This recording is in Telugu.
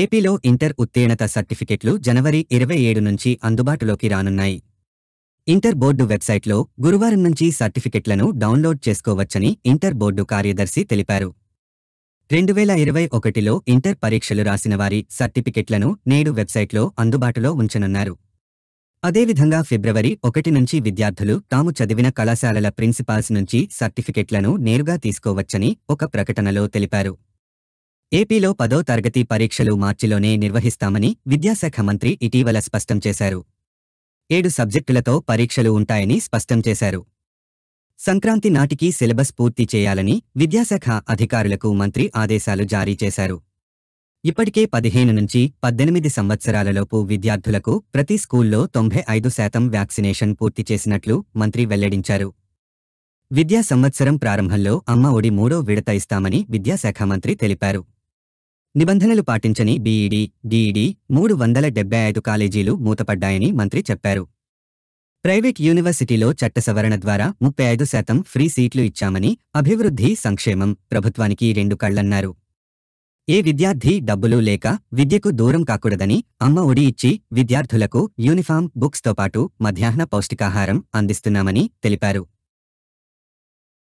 ఏపీలో ఇంటర్ ఉత్తీర్ణత సర్టిఫికెట్లు జనవరి ఇరవై ఏడు నుంచి అందుబాటులోకి రానున్నాయి ఇంటర్ బోర్డు వెబ్సైట్లో గురువారం నుంచి సర్టిఫికెట్లను డౌన్లోడ్ చేసుకోవచ్చని ఇంటర్ బోర్డు కార్యదర్శి తెలిపారు రెండు వేల ఇరవై ఒకటిలో ఇంటర్ పరీక్షలు రాసిన వారి సర్టిఫికెట్లను నేడు వెబ్సైట్లో అందుబాటులో ఉంచనున్నారు అదేవిధంగా ఫిబ్రవరి ఒకటి నుంచి విద్యార్థులు తాము చదివిన కళాశాలల ప్రిన్సిపాల్స్ నుంచి సర్టిఫికెట్లను నేరుగా తీసుకోవచ్చని ఒక ప్రకటనలో తెలిపారు ఏపీలో పదో తరగతి పరీక్షలు మార్చిలోనే నిర్వహిస్తామని విద్యాశాఖ మంత్రి ఇటీవల స్పష్టం చేశారు ఏడు సబ్జెక్టులతో పరీక్షలు ఉంటాయని స్పష్టం చేశారు సంక్రాంతి నాటికి సిలబస్ పూర్తి చేయాలని విద్యాశాఖ అధికారులకు మంత్రి ఆదేశాలు జారీ చేశారు ఇప్పటికే పదిహేను నుంచి పద్దెనిమిది సంవత్సరాలలోపు విద్యార్థులకు ప్రతి స్కూల్లో తొంభై ఐదు శాతం వ్యాక్సినేషన్ పూర్తి చేసినట్లు మంత్రి వెల్లడించారు విద్యా సంవత్సరం ప్రారంభంలో అమ్మఒడి మూడో విడత ఇస్తామని విద్యాశాఖ మంత్రి తెలిపారు నిబంధనలు పాటించని బీఈడీ డీఈడి మూడు వందల డెబ్బై ఐదు కాలేజీలు మూతపడ్డాయని మంత్రి చెప్పారు ప్రైవేట్ యూనివర్సిటీలో చట్ట సవరణ ద్వారా ముప్పై ఐదు శాతం ఫ్రీ సీట్లు ఇచ్చామని అభివృద్ధి సంక్షేమం ప్రభుత్వానికి రెండు కళ్లన్నారు ఏ విద్యార్థి డబ్బులు లేక విద్యకు దూరం కాకూడదని అమ్మ ఒడి ఇచ్చి విద్యార్థులకు యూనిఫామ్ బుక్స్తో పాటు మధ్యాహ్న పౌష్టికాహారం అందిస్తున్నామని తెలిపారు